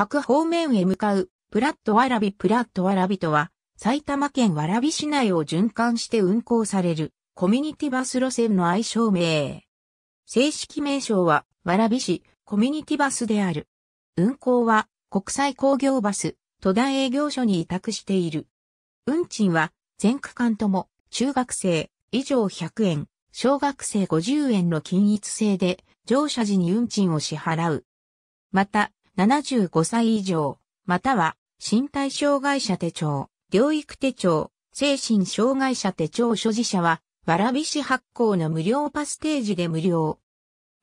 各方面へ向かう、プラットわらびプラットわらびとは、埼玉県蕨市内を循環して運行される、コミュニティバス路線の愛称名。正式名称は、わらび市、コミュニティバスである。運行は、国際工業バス、都大営業所に委託している。運賃は、全区間とも、中学生、以上100円、小学生50円の均一制で、乗車時に運賃を支払う。また、75歳以上、または身体障害者手帳、療育手帳、精神障害者手帳所持者は、蕨市発行の無料パステージで無料。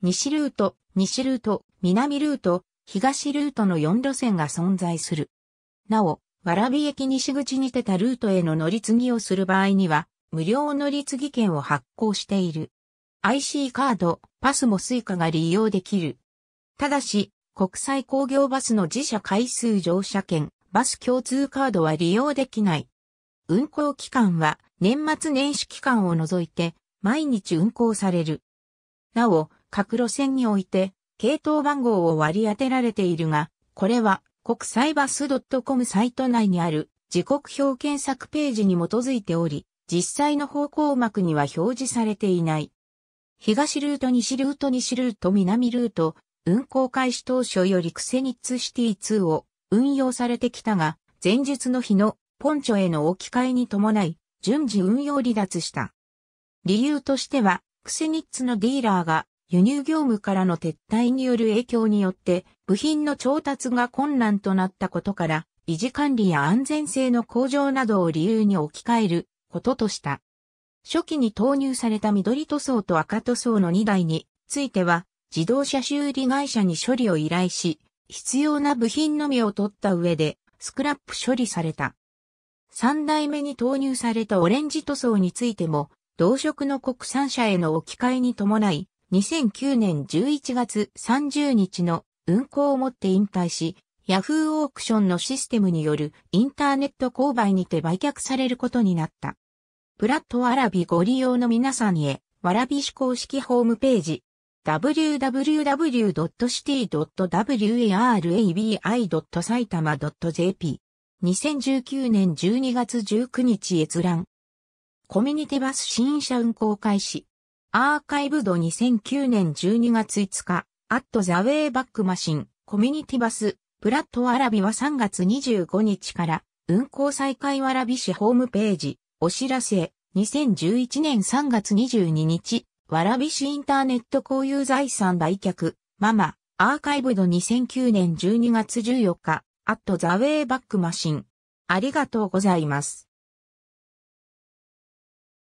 西ルート、西ルート、南ルート、東ルートの4路線が存在する。なお、蕨駅西口に出たルートへの乗り継ぎをする場合には、無料乗り継ぎ券を発行している。IC カード、パスもスイカが利用できる。ただし、国際工業バスの自社回数乗車券、バス共通カードは利用できない。運行期間は年末年始期間を除いて毎日運行される。なお、各路線において系統番号を割り当てられているが、これは国際バス .com サイト内にある時刻表検索ページに基づいており、実際の方向幕には表示されていない。東ルート西ルート西ルート南ルート運行開始当初よりクセニッツシティ2を運用されてきたが、前述の日のポンチョへの置き換えに伴い、順次運用離脱した。理由としては、クセニッツのディーラーが輸入業務からの撤退による影響によって、部品の調達が困難となったことから、維持管理や安全性の向上などを理由に置き換えることとした。初期に投入された緑塗装と赤塗装の2台については、自動車修理会社に処理を依頼し、必要な部品のみを取った上で、スクラップ処理された。三代目に投入されたオレンジ塗装についても、同色の国産車への置き換えに伴い、2009年11月30日の運行をもって引退し、ヤフーオークションのシステムによるインターネット購買にて売却されることになった。プラットアラビご利用の皆さんへ、わらびし公式ホームページ、www.city.warabi.saitama.jp 2019年12月19日閲覧コミュニティバス新車運行開始アーカイブド2009年12月5日アットザウェイバックマシンコミュニティバスプラットアラビは3月25日から運行再開わらび市ホームページお知らせ2011年3月22日わらびしインターネット交友財産売却、ママ、アーカイブド2009年12月14日、アットザウェイバックマシン。ありがとうございます。